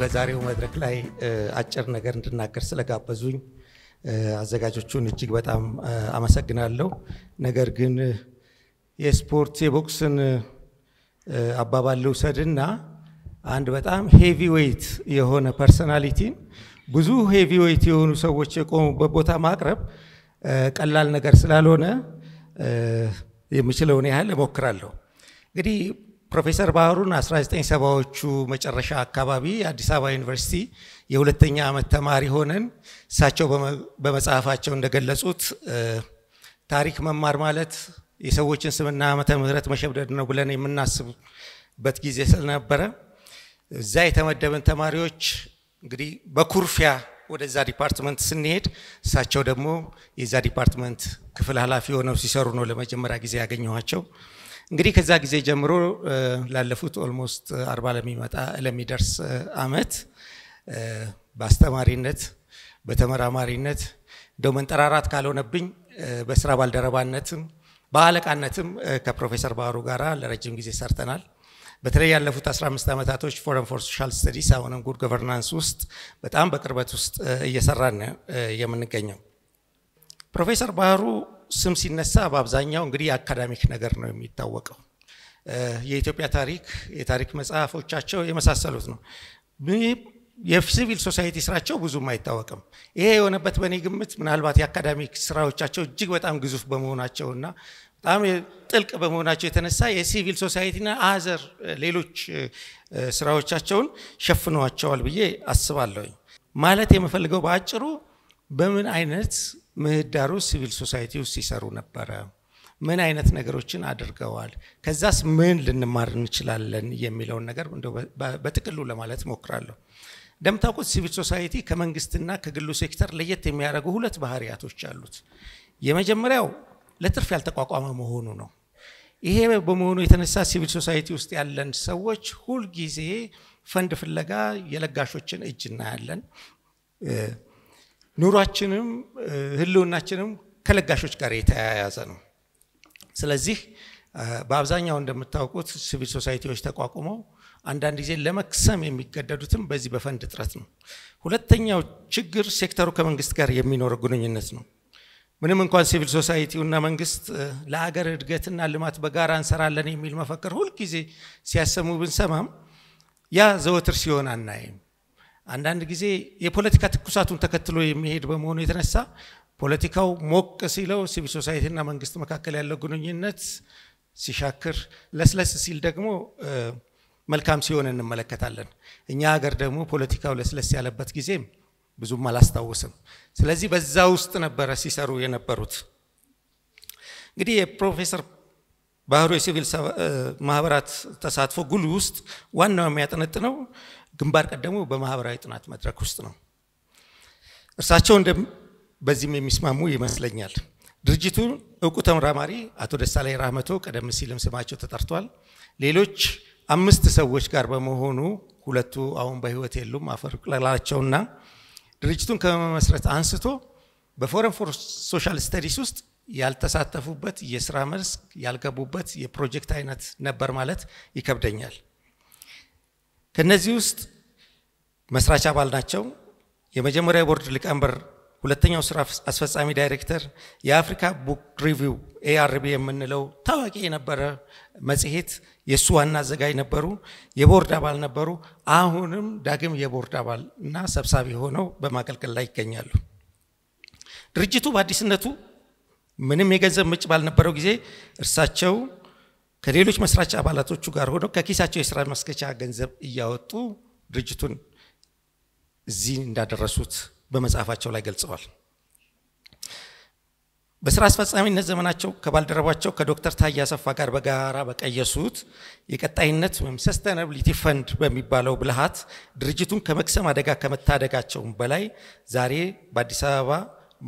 በዛሬው መድረክ ላይ አጭር ነገር እንድናገር ስለጋበዙኝ አዘጋጆቹን እጅግ በጣም አመሰግናለሁ። ነገር ግን የስፖርት የቦክስን አባባል ልውሰድና አንድ በጣም ሄቪ ዌይት የሆነ ፐርሰናሊቲን ብዙ ሄቪ ዌይት የሆኑ ሰዎች የቆሙበት ቦታ ማቅረብ ቀላል ነገር ስላልሆነ የምችለውን ያህል እሞክራለሁ። እንግዲህ ፕሮፌሰር ባህሩን 1970ዎቹ መጨረሻ አካባቢ አዲስ አበባ ዩኒቨርሲቲ የሁለተኛ ዓመት ተማሪ ሆነን እሳቸው በመጽሐፋቸው እንደገለጹት ታሪክ መማር ማለት የሰዎችን ስምና ዓመተ ምህረት መሸብደድ ነው ብለን የምናስብበት ጊዜ ስለነበረ እዛ የተመደብን ተማሪዎች እንግዲህ በኩርፊያ ወደዛ ዲፓርትመንት ስንሄድ እሳቸው ደግሞ የዛ ዲፓርትመንት ክፍል ኃላፊ ሆነው ሲሰሩ ነው ለመጀመሪያ ጊዜ ያገኘኋቸው። እንግዲህ ከዛ ጊዜ ጀምሮ ላለፉት ኦልሞስት አርባ ለሚመጣ ለሚደርስ አመት በአስተማሪነት በተመራማሪነት እንደው መንጠራራት ካልሆነብኝ በስራ ባልደረባነትም በአለቃነትም ከፕሮፌሰር ባህሩ ጋር ለረጅም ጊዜ ሰርተናል። በተለይ ያለፉት 15 ዓመታቶች ፎረም ፎር ሶሻል ስተዲስ አሁንም ጉድ ገቨርናንስ ውስጥ በጣም በቅርበት ውስጥ እየሰራን የምንገኘው ፕሮፌሰር ባህሩ ስም ሲነሳ በአብዛኛው እንግዲህ የአካዳሚክ ነገር ነው የሚታወቀው። የኢትዮጵያ ታሪክ፣ የታሪክ መጽሐፎቻቸው የመሳሰሉት ነው። የሲቪል ሶሳይቲ ስራቸው ብዙም አይታወቅም። ይሄ የሆነበት በእኔ ግምት ምናልባት የአካዳሚክ ስራዎቻቸው እጅግ በጣም ግዙፍ በመሆናቸውና በጣም ጥልቅ በመሆናቸው የተነሳ የሲቪል ሶሳይቲና አዘር ሌሎች ስራዎቻቸውን ሸፍነዋቸዋል ብዬ አስባለሁኝ። ማለት የምፈልገው በአጭሩ በምን አይነት ምህዳሩ ሲቪል ሶሳይቲ ውስጥ ሲሰሩ ነበረ። ምን አይነት ነገሮችን አድርገዋል፣ ከዛስ ምን ልንማር እንችላለን የሚለውን ነገር በጥቅሉ ለማለት ሞክራለሁ። እንደምታውቁት ሲቪል ሶሳይቲ ከመንግስትና ከግሉ ሴክተር ለየት የሚያደርጉ ሁለት ባህሪያቶች አሉት። የመጀመሪያው ለትርፍ ያልተቋቋመ መሆኑ ነው። ይሄ በመሆኑ የተነሳ ሲቪል ሶሳይቲ ውስጥ ያለን ሰዎች ሁልጊዜ ፈንድ ፍለጋ የለጋሾችን እጅ እናያለን። ኑሯችንም ህልውናችንም ከለጋሾች ጋር የተያያዘ ነው። ስለዚህ በአብዛኛው እንደምታውቁት ሲቪል ሶሳይቲዎች ተቋቁመው አንዳንድ ጊዜ ለመክሰም የሚገደዱትም በዚህ በፈንድ እጥረት ነው። ሁለተኛው ችግር ሴክተሩ ከመንግስት ጋር የሚኖረው ግንኙነት ነው። ምንም እንኳን ሲቪል ሶሳይቲውና መንግስት ለሀገር እድገትና ልማት በጋራ እንሰራለን የሚል መፈክር ሁልጊዜ ሲያሰሙ ብንሰማም ያ ዘወትር ሲሆን አናይም። አንዳንድ ጊዜ የፖለቲካ ትኩሳቱን ተከትሎ የሚሄድ በመሆኑ የተነሳ ፖለቲካው ሞቅ ሲለው ሲቪል ሶሳይቲና መንግስት መካከል ያለው ግንኙነት ሲሻክር፣ ለስለስ ሲል ደግሞ መልካም ሲሆን እንመለከታለን። እኛ ሀገር ደግሞ ፖለቲካው ለስለስ ያለበት ጊዜም ብዙም አላስታውስም። ስለዚህ በዛ ውስጥ ነበረ ሲሰሩ የነበሩት። እንግዲህ የፕሮፌሰር ባህሩ የሲቪል ማህበራት ተሳትፎ ጉል ውስጥ ዋናው የሚያጠነጥነው ግንባር ቀደሙ በማህበራዊ ጥናት መድረክ ውስጥ ነው። እርሳቸው በዚህም የሚስማሙ ይመስለኛል። ድርጅቱ እውቁ ተመራማሪ አቶ ደሳላይ ራመቶ ቀደም ሲልም ስማቸው ተጠርቷል። ሌሎች አምስት ሰዎች ጋር በመሆኑ ሁለቱ አሁን በህይወት የሉም፣ አፈር ቅለላቸውና ድርጅቱን ከመመስረት አንስቶ በፎረም ፎር ሶሻል ስተዲስ ውስጥ ያልተሳተፉበት የስራ መስክ ያልገቡበት የፕሮጀክት አይነት ነበር ማለት ይከብደኛል። ከነዚህ ውስጥ መስራች አባል ናቸው። የመጀመሪያ ቦርድ ሊቀመንበር፣ ሁለተኛው ስራ አስፈጻሚ ዳይሬክተር፣ የአፍሪካ ቡክ ሪቪው ኤአርቢ የምንለው ታዋቂ የነበረ መጽሔት የእሱ ዋና አዘጋጅ ነበሩ። የቦርድ አባል ነበሩ። አሁንም ዳግም የቦርድ አባል እና ሰብሳቢ ሆነው በማገልገል ላይ ይገኛሉ። ድርጅቱ በአዲስነቱ ምንም የገንዘብ ምንጭ ባልነበረው ጊዜ እርሳቸው ከሌሎች መስራች አባላቶቹ ጋር ሆነው ከኪሳቸው የስራ ማስከቻ ገንዘብ እያወጡ ድርጅቱን እዚህ እንዳደረሱት በመጽሐፋቸው ላይ ገልጸዋል። በስራ አስፈጻሚነት ዘመናቸው ከባልደረባቸው ከዶክተር ታዬ አሰፋ ጋር በጋራ በቀየሱት የቀጣይነት ወይም ሰስተናብሊቲ ፈንድ በሚባለው ብልሃት ድርጅቱን ከመክሰም አደጋ ከመታደጋቸውም በላይ ዛሬ በአዲስ አበባ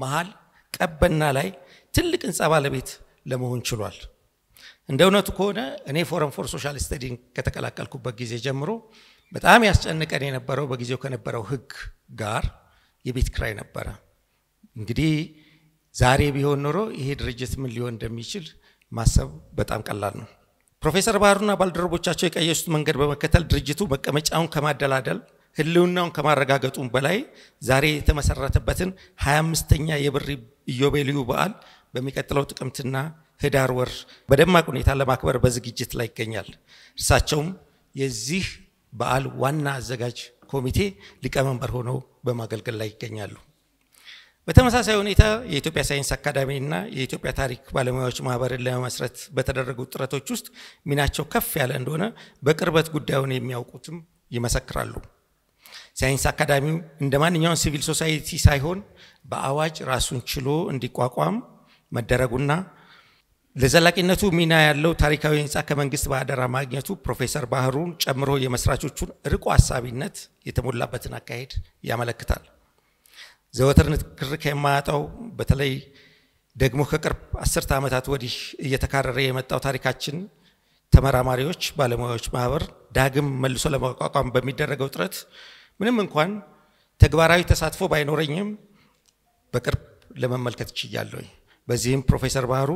መሀል ቀበና ላይ ትልቅ ህንፃ ባለቤት ለመሆን ችሏል። እንደ እውነቱ ከሆነ እኔ ፎረም ፎር ሶሻል ስተዲን ከተቀላቀልኩበት ጊዜ ጀምሮ በጣም ያስጨንቀን የነበረው በጊዜው ከነበረው ህግ ጋር የቤት ክራይ ነበረ። እንግዲህ ዛሬ ቢሆን ኖሮ ይሄ ድርጅት ምን ሊሆን እንደሚችል ማሰብ በጣም ቀላል ነው። ፕሮፌሰር ባህሩና ባልደረቦቻቸው የቀየሱት መንገድ በመከተል ድርጅቱ መቀመጫውን ከማደላደል ህልውናውን ከማረጋገጡም በላይ ዛሬ የተመሰረተበትን 25ኛ የብር ኢዮቤልዩ በዓል በሚቀጥለው ጥቅምትና ህዳር ወር በደማቅ ሁኔታ ለማክበር በዝግጅት ላይ ይገኛል። እርሳቸውም የዚህ በዓል ዋና አዘጋጅ ኮሚቴ ሊቀመንበር ሆነው በማገልገል ላይ ይገኛሉ። በተመሳሳይ ሁኔታ የኢትዮጵያ ሳይንስ አካዳሚ እና የኢትዮጵያ ታሪክ ባለሙያዎች ማህበርን ለመመስረት በተደረጉ ጥረቶች ውስጥ ሚናቸው ከፍ ያለ እንደሆነ በቅርበት ጉዳዩን የሚያውቁትም ይመሰክራሉ። ሳይንስ አካዳሚው እንደ ማንኛውም ሲቪል ሶሳይቲ ሳይሆን በአዋጅ ራሱን ችሎ እንዲቋቋም መደረጉና ለዘላቂነቱ ሚና ያለው ታሪካዊ ህንፃ ከመንግስት በአደራ ማግኘቱ ፕሮፌሰር ባህሩን ጨምሮ የመስራቾቹን ርቆ ሀሳቢነት የተሞላበትን አካሄድ ያመለክታል። ዘወትር ንክር ከማያጣው በተለይ ደግሞ ከቅርብ አስርተ ዓመታት ወዲህ እየተካረረ የመጣው ታሪካችን ተመራማሪዎች፣ ባለሙያዎች ማህበር ዳግም መልሶ ለማቋቋም በሚደረገው ጥረት ምንም እንኳን ተግባራዊ ተሳትፎ ባይኖረኝም በቅርብ ለመመልከት ችያለሁ። በዚህም ፕሮፌሰር ባህሩ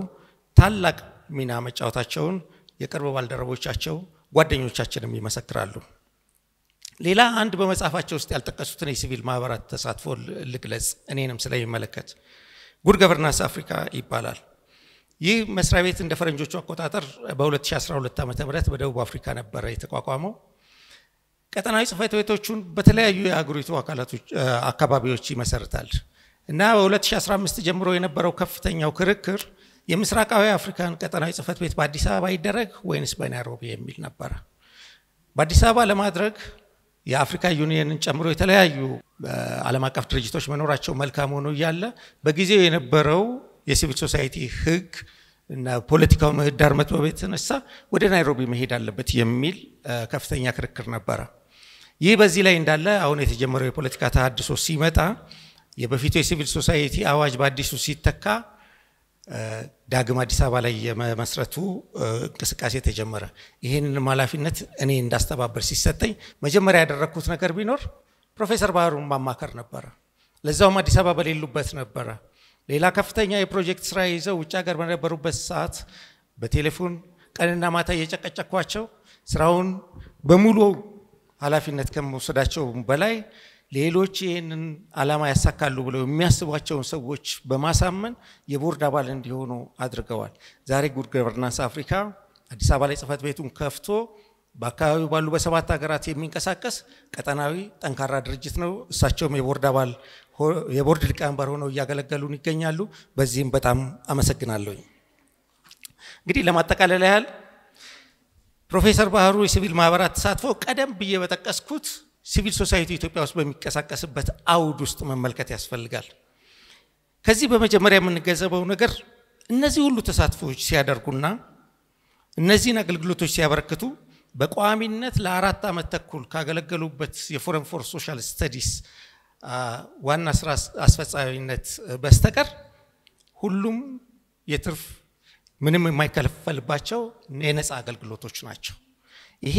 ታላቅ ሚና መጫወታቸውን የቅርብ ባልደረቦቻቸው ጓደኞቻችንም ይመሰክራሉ። ሌላ አንድ በመጽሐፋቸው ውስጥ ያልጠቀሱትን የሲቪል ማህበራት ተሳትፎ ልግለጽ፣ እኔንም ስለሚመለከት ጉድ ገቨርናንስ አፍሪካ ይባላል። ይህ መስሪያ ቤት እንደ ፈረንጆቹ አቆጣጠር በ2012 ዓ ም በደቡብ አፍሪካ ነበረ የተቋቋመው። ቀጠናዊ ጽህፈት ቤቶቹን በተለያዩ የአገሪቱ አካባቢዎች ይመሰርታል እና በ2015 ጀምሮ የነበረው ከፍተኛው ክርክር የምስራቃዊ አፍሪካን ቀጠናዊ ጽህፈት ቤት በአዲስ አበባ ይደረግ ወይንስ በናይሮቢ የሚል ነበረ። በአዲስ አበባ ለማድረግ የአፍሪካ ዩኒየንን ጨምሮ የተለያዩ ዓለም አቀፍ ድርጅቶች መኖራቸው መልካም ሆኖ እያለ በጊዜው የነበረው የሲቪል ሶሳይቲ ህግ እና ፖለቲካው ምህዳር መጥበብ የተነሳ ወደ ናይሮቢ መሄድ አለበት የሚል ከፍተኛ ክርክር ነበረ። ይህ በዚህ ላይ እንዳለ አሁን የተጀመረው የፖለቲካ ተሃድሶ ሲመጣ የበፊቱ የሲቪል ሶሳይቲ አዋጅ በአዲሱ ሲተካ ዳግም አዲስ አበባ ላይ የመመስረቱ እንቅስቃሴ ተጀመረ። ይህንን ኃላፊነት እኔ እንዳስተባበር ሲሰጠኝ መጀመሪያ ያደረግኩት ነገር ቢኖር ፕሮፌሰር ባህሩን ማማከር ነበረ። ለዛውም አዲስ አበባ በሌሉበት ነበረ። ሌላ ከፍተኛ የፕሮጀክት ስራ ይዘው ውጭ ሀገር በነበሩበት ሰዓት በቴሌፎን ቀንና ማታ እየጨቀጨኳቸው ስራውን በሙሉ ኃላፊነት ከመውሰዳቸው በላይ ሌሎች ይህንን ዓላማ ያሳካሉ ብለው የሚያስቧቸውን ሰዎች በማሳመን የቦርድ አባል እንዲሆኑ አድርገዋል። ዛሬ ጉድ ገቨርናንስ አፍሪካ አዲስ አበባ ላይ ጽህፈት ቤቱን ከፍቶ በአካባቢው ባሉ በሰባት ሀገራት የሚንቀሳቀስ ቀጠናዊ ጠንካራ ድርጅት ነው። እሳቸውም የቦርድ አባል የቦርድ ሊቀመንበር ሆነው እያገለገሉን ይገኛሉ። በዚህም በጣም አመሰግናለሁኝ። እንግዲህ ለማጠቃለል ያህል ፕሮፌሰር ባህሩ የሲቪል ማህበራት ተሳትፎ ቀደም ብዬ በጠቀስኩት ሲቪል ሶሳይቲ ኢትዮጵያ ውስጥ በሚቀሳቀስበት አውድ ውስጥ መመልከት ያስፈልጋል። ከዚህ በመጀመሪያ የምንገነዘበው ነገር እነዚህ ሁሉ ተሳትፎዎች ሲያደርጉና እነዚህን አገልግሎቶች ሲያበረክቱ በቋሚነት ለአራት ዓመት ተኩል ካገለገሉበት የፎረም ፎር ሶሻል ስተዲስ ዋና ስራ አስፈጻሚነት በስተቀር ሁሉም የትርፍ ምንም የማይከለፈልባቸው የነፃ አገልግሎቶች ናቸው። ይሄ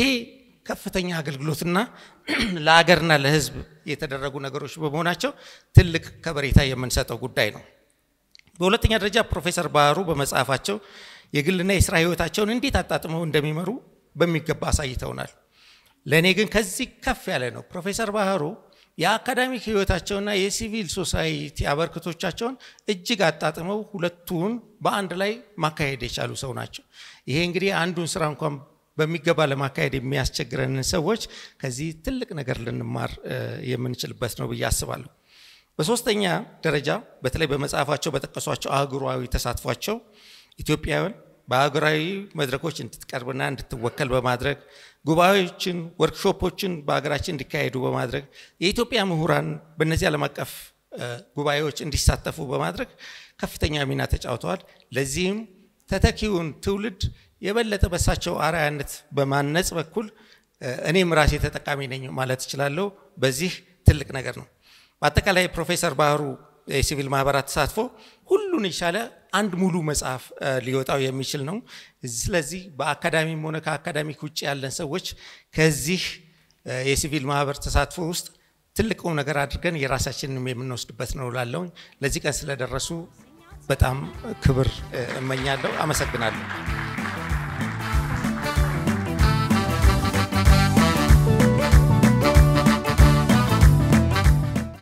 ከፍተኛ አገልግሎትና ለሀገርና ለህዝብ የተደረጉ ነገሮች በመሆናቸው ትልቅ ከበሬታ የምንሰጠው ጉዳይ ነው። በሁለተኛ ደረጃ ፕሮፌሰር ባህሩ በመጽሐፋቸው የግልና የስራ ህይወታቸውን እንዴት አጣጥመው እንደሚመሩ በሚገባ አሳይተውናል። ለእኔ ግን ከዚህ ከፍ ያለ ነው። ፕሮፌሰር ባህሩ የአካዳሚክ ህይወታቸውና የሲቪል ሶሳይቲ አበርክቶቻቸውን እጅግ አጣጥመው ሁለቱን በአንድ ላይ ማካሄድ የቻሉ ሰው ናቸው። ይሄ እንግዲህ አንዱን ስራ እንኳን በሚገባ ለማካሄድ የሚያስቸግረንን ሰዎች ከዚህ ትልቅ ነገር ልንማር የምንችልበት ነው ብዬ አስባለሁ። በሶስተኛ ደረጃ በተለይ በመጽሐፋቸው በጠቀሷቸው አህጉራዊ ተሳትፏቸው ኢትዮጵያውያን በአህጉራዊ መድረኮች እንድትቀርብና እንድትወከል በማድረግ ጉባኤዎችን፣ ወርክሾፖችን በሀገራችን እንዲካሄዱ በማድረግ የኢትዮጵያ ምሁራን በእነዚህ ዓለም አቀፍ ጉባኤዎች እንዲሳተፉ በማድረግ ከፍተኛ ሚና ተጫውተዋል። ለዚህም ተተኪውን ትውልድ የበለጠ በሳቸው አርአያነት በማነጽ በኩል እኔም ራሴ ተጠቃሚ ነኝ ማለት እችላለሁ። በዚህ ትልቅ ነገር ነው። በአጠቃላይ ፕሮፌሰር ባህሩ የሲቪል ማህበራት ተሳትፎ ሁሉን የቻለ አንድ ሙሉ መጽሐፍ ሊወጣው የሚችል ነው። ስለዚህ በአካዳሚም ሆነ ከአካዳሚክ ውጭ ያለን ሰዎች ከዚህ የሲቪል ማህበር ተሳትፎ ውስጥ ትልቁ ነገር አድርገን የራሳችንም የምንወስድበት ነው ላለውኝ ለዚህ ቀን ስለደረሱ በጣም ክብር እመኛለሁ። አመሰግናለሁ።